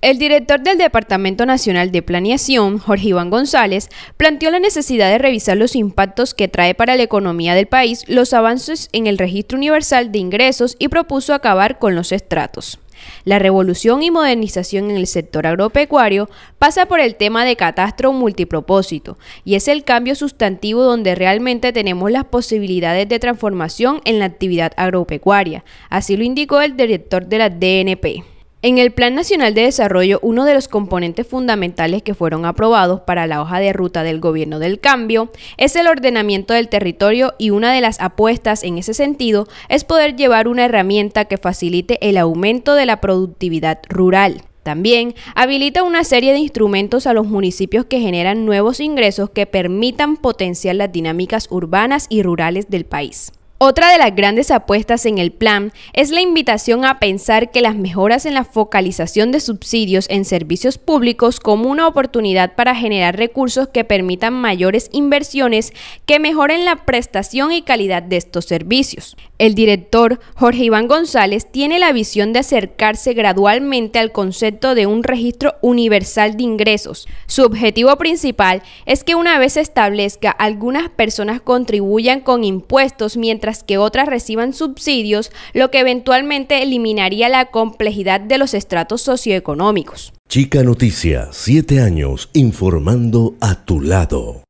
El director del Departamento Nacional de Planeación, Jorge Iván González, planteó la necesidad de revisar los impactos que trae para la economía del país los avances en el Registro Universal de Ingresos y propuso acabar con los estratos. La revolución y modernización en el sector agropecuario pasa por el tema de catastro multipropósito y es el cambio sustantivo donde realmente tenemos las posibilidades de transformación en la actividad agropecuaria, así lo indicó el director de la DNP. En el Plan Nacional de Desarrollo, uno de los componentes fundamentales que fueron aprobados para la hoja de ruta del Gobierno del Cambio es el ordenamiento del territorio y una de las apuestas en ese sentido es poder llevar una herramienta que facilite el aumento de la productividad rural. También habilita una serie de instrumentos a los municipios que generan nuevos ingresos que permitan potenciar las dinámicas urbanas y rurales del país. Otra de las grandes apuestas en el plan es la invitación a pensar que las mejoras en la focalización de subsidios en servicios públicos como una oportunidad para generar recursos que permitan mayores inversiones que mejoren la prestación y calidad de estos servicios. El director Jorge Iván González tiene la visión de acercarse gradualmente al concepto de un registro universal de ingresos. Su objetivo principal es que una vez establezca algunas personas contribuyan con impuestos mientras que otras reciban subsidios, lo que eventualmente eliminaría la complejidad de los estratos socioeconómicos. Chica Noticias, 7 años informando a tu lado.